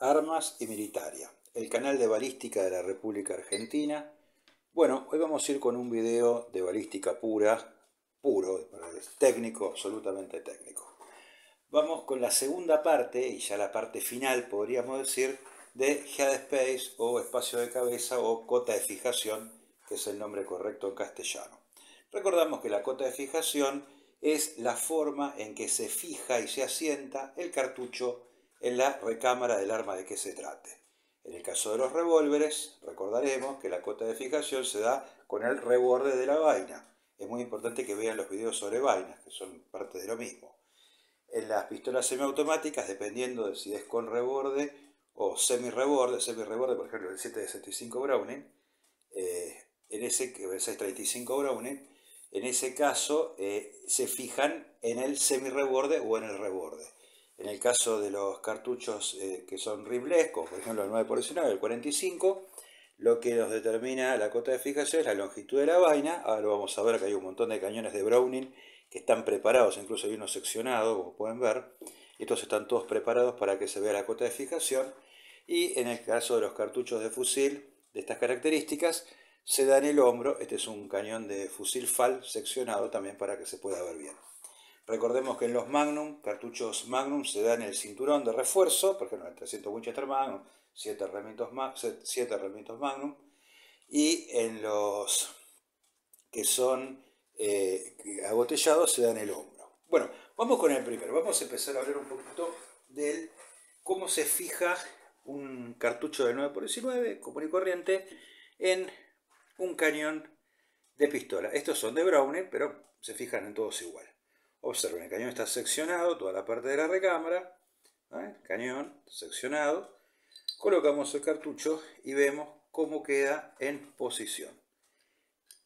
Armas y Militaria, el canal de balística de la República Argentina. Bueno, hoy vamos a ir con un video de balística pura, puro, técnico, absolutamente técnico. Vamos con la segunda parte, y ya la parte final, podríamos decir, de Headspace o espacio de cabeza o cota de fijación, que es el nombre correcto en castellano. Recordamos que la cota de fijación es la forma en que se fija y se asienta el cartucho en la recámara del arma de que se trate. En el caso de los revólveres, recordaremos que la cota de fijación se da con el reborde de la vaina. Es muy importante que vean los videos sobre vainas, que son parte de lo mismo. En las pistolas semiautomáticas, dependiendo de si es con reborde o semi-reborde, por ejemplo, el 765 Browning, eh, en ese, el Browning, en ese caso eh, se fijan en el semi-reborde o en el reborde. En el caso de los cartuchos eh, que son riblescos, por ejemplo el 9x19, el 45, lo que nos determina la cota de fijación es la longitud de la vaina. Ahora vamos a ver que hay un montón de cañones de Browning que están preparados, incluso hay uno seccionado, como pueden ver. Estos están todos preparados para que se vea la cota de fijación. Y en el caso de los cartuchos de fusil de estas características, se da en el hombro. Este es un cañón de fusil FAL seccionado también para que se pueda ver bien. Recordemos que en los Magnum, cartuchos Magnum se dan el cinturón de refuerzo, por ejemplo, el 300 Winchester Magnum, 7 herramientas, más 7 herramientas Magnum, y en los que son eh, se dan el hombro. Bueno, vamos con el primero. Vamos a empezar a hablar un poquito de cómo se fija un cartucho de 9x19 común y corriente en un cañón de pistola. Estos son de Browning, pero se fijan en todos igual. Observen, el cañón está seccionado, toda la parte de la recámara, cañón seccionado. Colocamos el cartucho y vemos cómo queda en posición.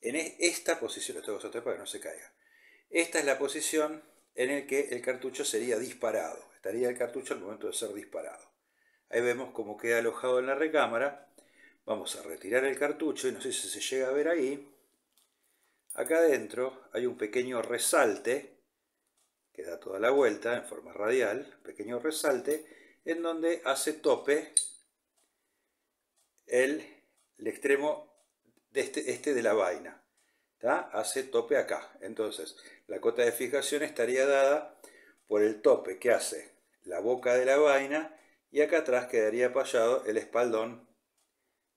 En e, esta posición, esto es para que no se caiga. Esta es la posición en la que el cartucho sería disparado. Estaría el cartucho al momento de ser disparado. Ahí vemos cómo queda alojado en la recámara. Vamos a retirar el cartucho y no sé si se llega a ver ahí. Acá adentro hay un pequeño resalte que da toda la vuelta en forma radial, pequeño resalte, en donde hace tope el, extremo de este, este, de la vaina. Hace tope acá. Entonces, la cota de fijación estaría dada por el tope que hace la boca de la vaina y acá atrás quedaría apoyado el espaldón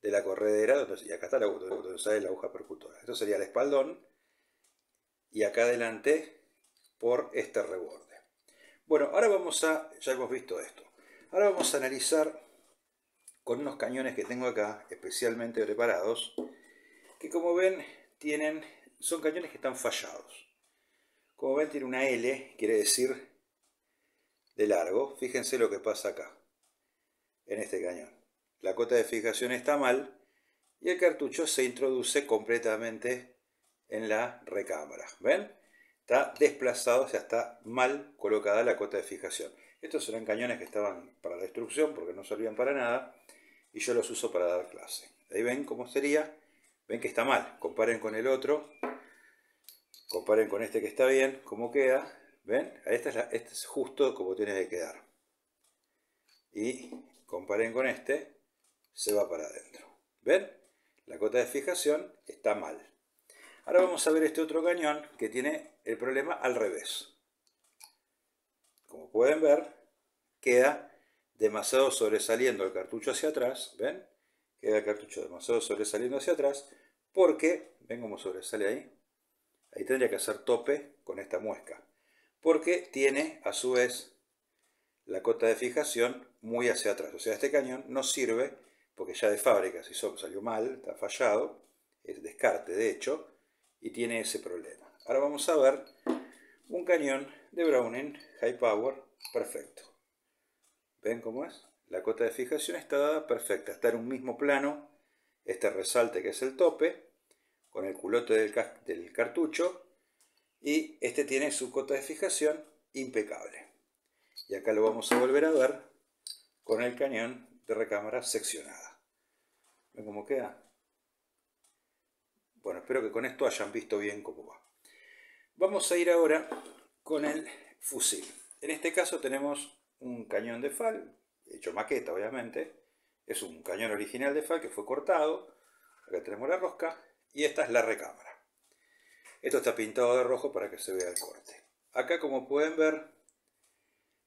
de la corredera, y acá está la, la aguja percutora. Esto sería el espaldón y acá adelante por este reborde. Bueno, ahora vamos a, ya hemos visto esto, ahora vamos a analizar con unos cañones que tengo acá especialmente preparados, que como ven tienen, son cañones que están fallados. Como ven tiene una L, quiere decir de largo. Fíjense lo que pasa acá, en este cañón. La cota de fijación está mal y el cartucho se introduce completamente en la recámara. ¿Ven? está desplazado, o sea, está mal colocada la cota de fijación. Estos eran cañones que estaban para la destrucción porque no servían para nada y yo los uso para dar clase. Ahí ven cómo sería, ven que está mal, comparen con el otro, comparen con este que está bien, cómo queda, ven, esta este es justo como tiene que quedar. Y comparen con este, se va para adentro. ¿Ven? La cota de fijación está mal. Ahora vamos a ver este otro cañón que tiene el problema al revés. Como pueden ver, queda demasiado sobresaliendo el cartucho hacia atrás, ¿ven? Queda el cartucho demasiado sobresaliendo hacia atrás porque, ven cómo sobresale ahí, ahí tendría que hacer tope con esta muesca, porque tiene a su vez la cota de fijación muy hacia atrás. O sea, este cañón no sirve porque ya de fábrica, si salió mal, está fallado, es descarte de hecho, y tiene ese problema. Ahora vamos a ver un cañón de Browning High Power perfecto. ¿Ven cómo es? La cota de fijación está dada perfecta, está en un mismo plano, este resalte que es el tope, con el culote del, cartucho, y este tiene su cota de fijación impecable. Y acá lo vamos a volver a ver con el cañón de recámara seccionada. ¿Ven cómo queda? Bueno, espero que con esto hayan visto bien cómo va. Vamos a ir ahora con el fusil. En este caso tenemos un cañón de FAL, hecho maqueta obviamente. Es un cañón original de FAL que fue cortado. Acá tenemos la rosca y esta es la recámara. Esto está pintado de rojo para que se vea el corte. Acá como pueden ver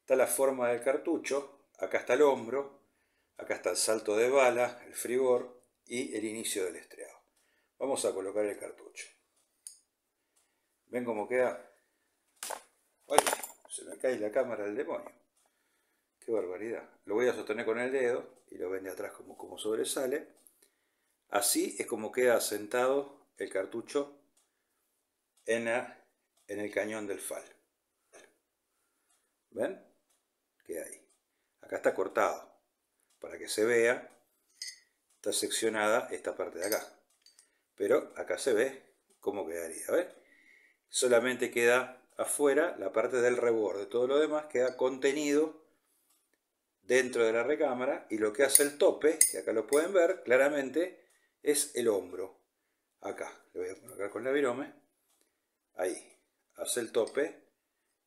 está la forma del cartucho, acá está el hombro, acá está el salto de bala, el frigor y el inicio del estriado. Vamos a colocar el cartucho. ¿Ven cómo queda? ¡Ay! Se me cae la cámara del demonio. ¡Qué barbaridad! Lo voy a sostener con el dedo y lo ven de atrás como, como sobresale. Así es como queda sentado el cartucho en, en el cañón del fal. ¿Ven? Queda ahí. Acá está cortado. Para que se vea, está seccionada esta parte de acá. Pero acá se ve cómo quedaría. ¿ves? Solamente queda afuera la parte del reborde. Todo lo demás queda contenido dentro de la recámara. Y lo que hace el tope, que acá lo pueden ver claramente, es el hombro. Acá, lo voy a colocar con la virome. Ahí, hace el tope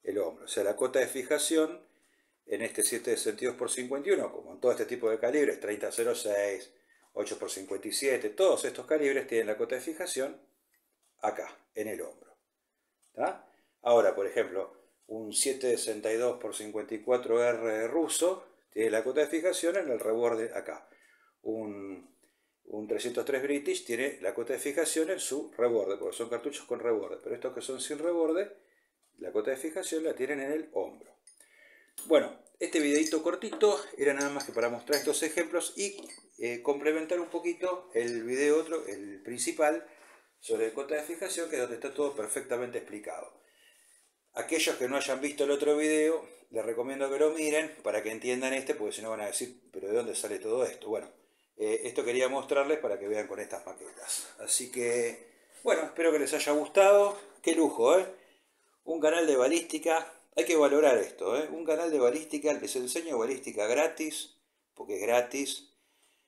el hombro. O sea, la cota de fijación en este 7 de sentidos por 51, como en todo este tipo de calibres, 30.06 8 por 57, todos estos calibres tienen la cota de fijación acá, en el hombro. Ahora, por ejemplo, un 762 por 54R ruso tiene la cota de fijación en el reborde acá. Un, un 303 British tiene la cota de fijación en su reborde, porque son cartuchos con reborde, pero estos que son sin reborde, la cota de fijación la tienen en el hombro. Bueno, este videito cortito era nada más que para mostrar estos ejemplos y eh, complementar un poquito el video otro, el principal, sobre el cota de fijación, que es donde está todo perfectamente explicado. Aquellos que no hayan visto el otro video, les recomiendo que lo miren para que entiendan este, porque si no van a decir, pero ¿de dónde sale todo esto? Bueno, eh, esto quería mostrarles para que vean con estas maquetas. Así que, bueno, espero que les haya gustado. Qué lujo, ¿eh? Un canal de balística hay que valorar esto, ¿eh? Un canal de balística, les enseño balística gratis, porque es gratis.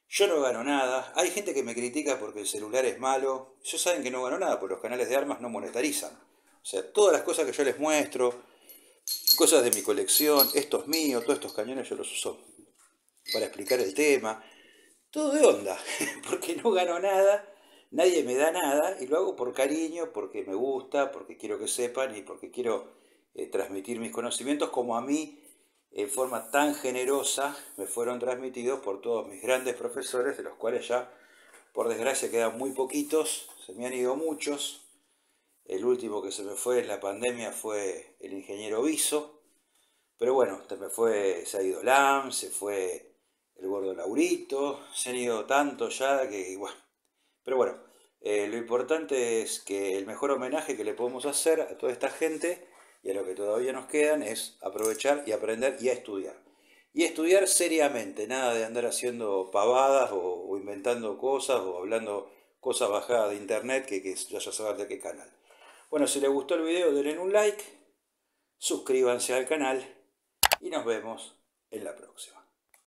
Yo no gano nada. Hay gente que me critica porque el celular es malo. yo saben que no gano nada, porque los canales de armas no monetarizan. O sea, todas las cosas que yo les muestro, cosas de mi colección, estos míos, todos estos cañones yo los uso para explicar el tema. Todo de onda, porque no gano nada, nadie me da nada y lo hago por cariño, porque me gusta, porque quiero que sepan y porque quiero eh, transmitir mis conocimientos como a mí en forma tan generosa me fueron transmitidos por todos mis grandes profesores, de los cuales ya por desgracia quedan muy poquitos, se me han ido muchos. El último que se me fue en la pandemia fue el ingeniero Viso, pero bueno, se me fue, se ha ido Lam, se fue el gordo Laurito, se han ido tanto ya que, bueno, pero bueno, eh, lo importante es que el mejor homenaje que le podemos hacer a toda esta gente y a lo que todavía nos quedan es aprovechar y aprender y a estudiar. Y estudiar seriamente, nada de andar haciendo pavadas o, inventando cosas o hablando cosas bajadas de internet que, que ya sabes de qué canal. Bueno, si les gustó el video denle un like, suscríbanse al canal y nos vemos en la próxima.